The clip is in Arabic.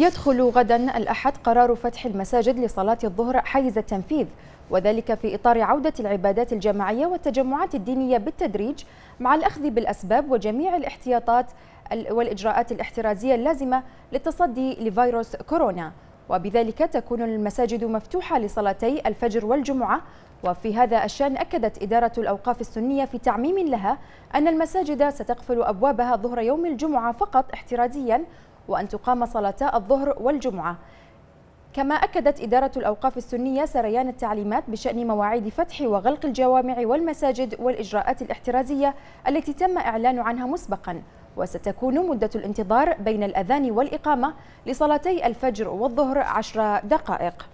يدخل غدا الأحد قرار فتح المساجد لصلاة الظهر حيز التنفيذ وذلك في إطار عودة العبادات الجماعية والتجمعات الدينية بالتدريج مع الأخذ بالأسباب وجميع الاحتياطات والإجراءات الاحترازية اللازمة للتصدي لفيروس كورونا وبذلك تكون المساجد مفتوحة لصلاتي الفجر والجمعة وفي هذا الشأن أكدت إدارة الأوقاف السنية في تعميم لها أن المساجد ستقفل أبوابها ظهر يوم الجمعة فقط احترازيا وأن تقام صلاتا الظهر والجمعة كما أكدت إدارة الأوقاف السنية سريان التعليمات بشأن مواعيد فتح وغلق الجوامع والمساجد والإجراءات الاحترازية التي تم إعلان عنها مسبقاً وستكون مدة الانتظار بين الأذان والإقامة لصلاتي الفجر والظهر عشر دقائق